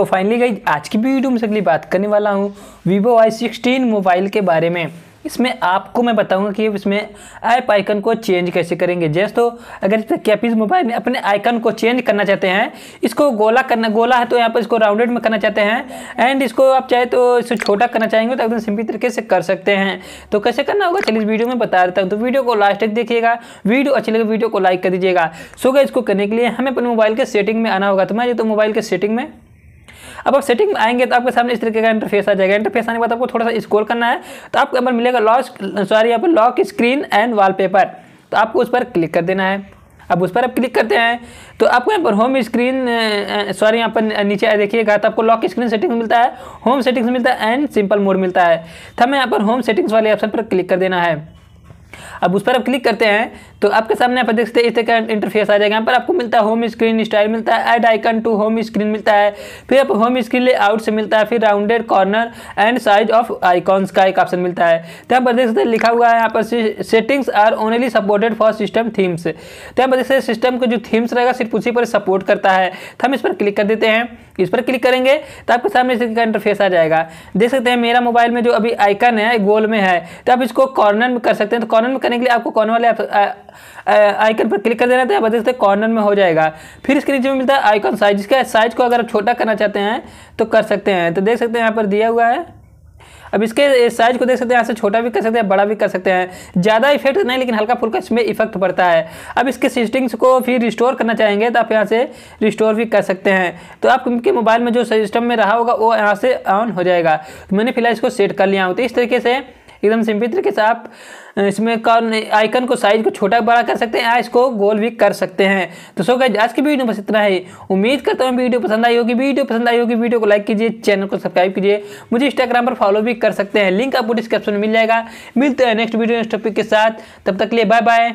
तो फाइनली गई आज की भी वीडियो में अगली बात करने वाला हूँ वीवो वाई सिक्सटीन मोबाइल के बारे में इसमें आपको मैं बताऊंगा कि इसमें ऐप आइकन को चेंज कैसे करेंगे जैसे तो अगर इस पर कैपीज मोबाइल में अपने आइकन को चेंज करना चाहते हैं इसको गोला करना गोला है तो यहाँ पर इसको राउंडेड में करना चाहते हैं एंड इसको आप चाहे तो इसको छोटा करना चाहेंगे तो एकदम सिंपल तरीके से कर सकते हैं तो कैसे करना होगा चलिए इस वीडियो में बता देता हूँ तो वीडियो को लास्ट तक देखिएगा वीडियो अच्छी लगे वीडियो को लाइक कर दीजिएगा सो गए इसको करने के लिए हमें अपने मोबाइल के सेटिंग में आना होगा तो मैं तो मोबाइल के सेटिंग में अब आप सेटिंग में आएंगे तो आपके सामने इस तरीके का इंटरफेस आ जाएगा इंटरफेस आने के बाद आपको थोड़ा सा स्कोर करना है तो आपको यहाँ पर मिलेगा लॉक सॉरी यहाँ पर लॉक स्क्रीन एंड वॉलपेपर तो आपको उस पर क्लिक कर देना है अब उस पर आप क्लिक करते हैं तो आपको यहाँ पर होम स्क्रीन सॉरी यहाँ पर नीचे देखिएगा तो आपको लॉक स्क्रीन सेटिंग्स मिलता है होम सेटिंग्स मिलता है एंड सिंपल मोड मिलता है तो हमें यहाँ पर होम सेटिंग्स वाले ऑप्शन पर क्लिक कर देना है अब उस पर आप क्लिक करते हैं तो आपके सामने आप देख सकते हैं इस तरह इंटरफेस आ जाएगा यहाँ पर आपको मिलता है होम स्क्रीन स्टाइल मिलता है add icon to home screen मिलता है फिर आप होम स्क्रीन ले आउट से मिलता है फिर rounded corner and size of icons का एक ऑप्शन मिलता है तो यहाँ पर देख सकते हैं लिखा हुआ है यहाँ पर settings are only supported for system themes तो यहाँ पर देख सकते सिस्टम का जो थीम्स रहेगा सिर्फ उसी पर सपोर्ट करता है तो हम इस पर क्लिक कर देते हैं इस पर क्लिक करेंगे तो आपके सामने इसका इंटरफेस आ जाएगा देख सकते हैं मेरा मोबाइल में जो अभी आइकन है गोल में है तो आप इसको कॉर्नर में कर सकते हैं तो कॉर्नर में करने के लिए आपको कॉर्नर वाले आइकन पर क्लिक कर देना था तो बता सकते कॉर्नर में हो जाएगा फिर इसके नीचे में मिलता है आइकन साइज जिसका साइज को अगर आप छोटा करना चाहते हैं तो कर सकते हैं तो देख सकते हैं यहाँ पर दिया हुआ है अब इसके साइज को देख सकते हैं यहाँ से छोटा भी कर सकते हैं बड़ा भी कर सकते हैं ज़्यादा इफेक्ट नहीं लेकिन हल्का फुल्का इसमें इफेक्ट पड़ता है अब इसके सिस्टिंग्स को फिर रिस्टोर करना चाहेंगे तो आप यहाँ से रिस्टोर भी कर सकते हैं तो आपके मोबाइल में जो सिस्टम में रहा होगा वो यहाँ से ऑन हो जाएगा तो मैंने फिलहाल इसको सेट कर लिया हूँ तो इस तरीके से एकदम सिंपल तरीके से आप इसमें कौन आइकन को साइज को छोटा बड़ा कर सकते हैं या इसको गोल भी कर सकते हैं तो सो गए आज की वीडियो बस इतना है उम्मीद करता हूँ वीडियो पसंद आई होगी वीडियो पसंद आई होगी वीडियो को लाइक कीजिए चैनल को सब्सक्राइब कीजिए मुझे इंस्टाग्राम पर फॉलो भी कर सकते हैं लिंक आपको डिस्क्रिप्शन में मिल जाएगा मिलते हैं नेक्स्ट वीडियो नेक्स्ट टॉपिक के साथ तब तक लिए बाय बाय